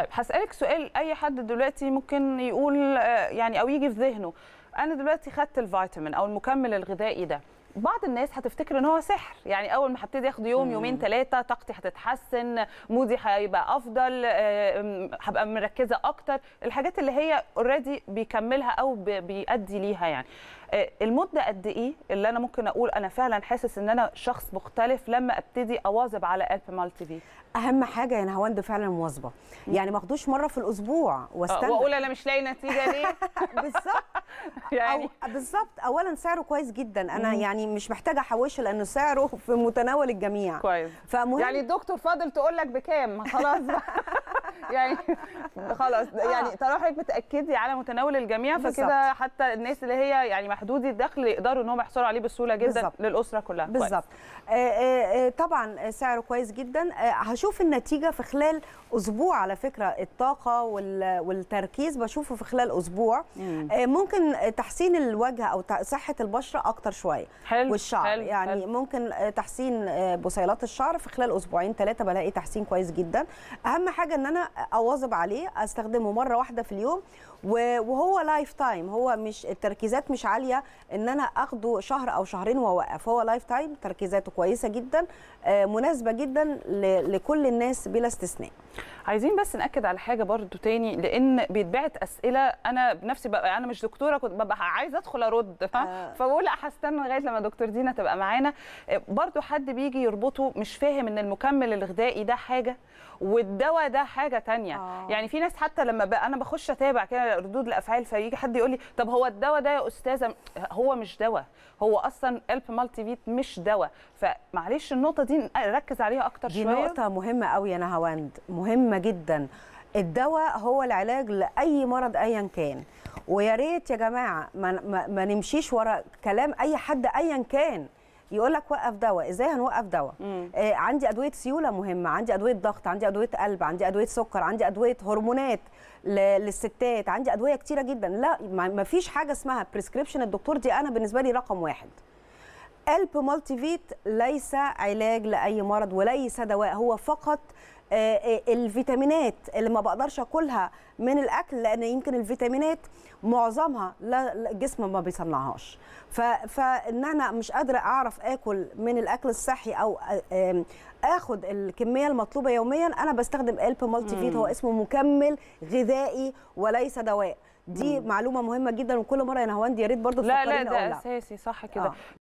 طيب هسالك سؤال اي حد دلوقتي ممكن يقول آه، يعني او يجي في ذهنه انا دلوقتي خدت الفيتامين او المكمل الغذائي ده بعض الناس هتفتكر ان هو سحر يعني اول ما هبتدي اخد يوم يومين ثلاثه طاقتي هتتحسن مودي هيبقى افضل آه، هبقى مركزه اكتر الحاجات اللي هي اوريدي بيكملها او بيأدي ليها يعني آه، المده قد ايه اللي انا ممكن اقول انا فعلا حاسس ان انا شخص مختلف لما ابتدي اواظب على الب مالتي في اهم حاجه يا يعني نهاوند فعلا مواظبه يعني ما اخدوش مره في الاسبوع آه، واستنى واقول انا مش لاقي نتيجه ليه بالظبط يعني أو بالظبط اولا سعره كويس جدا انا مم. يعني مش محتاجه احوشه لانه سعره في متناول الجميع كويس فمهم يعني الدكتور فاضل تقول لك بكام خلاص بقى يعني خلاص آه. يعني حضرتك بتاكدي على متناول الجميع فكده حتى الناس اللي هي يعني محدودي الدخل يقدروا ان هم يحصلوا عليه بسهوله جدا بالزبط. للاسره كلها بالظبط آه، آه، طبعا سعره كويس جدا هشوف النتيجه في خلال اسبوع على فكره الطاقه والتركيز بشوفه في خلال اسبوع ممكن تحسين الوجه او صحه البشره اكتر شويه حلو والشعر حلو يعني حلو. ممكن تحسين بصيلات الشعر في خلال اسبوعين ثلاثه بلاقي تحسين كويس جدا اهم حاجه ان انا اواظب عليه استخدمه مره واحده في اليوم وهو لايف تايم هو مش التركيزات مش عاليه ان انا اخده شهر او شهرين واوقف هو لايف تايم تركيزاته كويسه جدا آه، مناسبه جدا لكل الناس بلا استثناء عايزين بس ناكد على حاجه برضو تاني لان بيتبعت اسئله انا بنفسي بقى يعني انا مش دكتوره كنت ببقى عايزه ادخل ارد آه. فبقول هستنى لغايه لما دكتور دينا تبقى معانا آه، برضو حد بيجي يربطه مش فاهم ان المكمل الغذائي ده حاجه والدواء ده حاجه تانية آه. يعني في ناس حتى لما بقى انا بخش اتابع كده ردود الافعال فيجي حد يقول لي طب هو الدواء ده يا استاذه هو مش دواء هو اصلا الب مالتي فيت مش دواء فمعلش النقطه دي نركز عليها اكتر دي شويه دي نقطه مهمه قوي يا نهاوند مهمه جدا الدواء هو العلاج لاي مرض ايا كان ويا ريت يا جماعه ما, ما, ما نمشيش ورا كلام اي حد ايا كان يقول لك وقف دواء ازاي هنوقف دواء آه عندي ادويه سيوله مهمه عندي ادويه ضغط عندي ادويه قلب عندي ادويه سكر عندي ادويه هرمونات للستات عندي ادويه كتيره جدا لا ما فيش حاجه اسمها بريسكريبشن الدكتور دي انا بالنسبه لي رقم واحد الب مالتي فيت ليس علاج لاي مرض وليس دواء هو فقط آه، آه، الفيتامينات اللي ما بقدرش اكلها من الاكل لان يمكن الفيتامينات معظمها الجسم ما بيصنعهاش فان انا مش قادره اعرف اكل من الاكل الصحي او آه، اخد الكميه المطلوبه يوميا انا بستخدم الب مالتي فيت هو اسمه مكمل غذائي وليس دواء دي مم. معلومه مهمه جدا وكل مره يا نهواند يا ريت برضه تفكريني لا لا ده اساسي صح كده آه.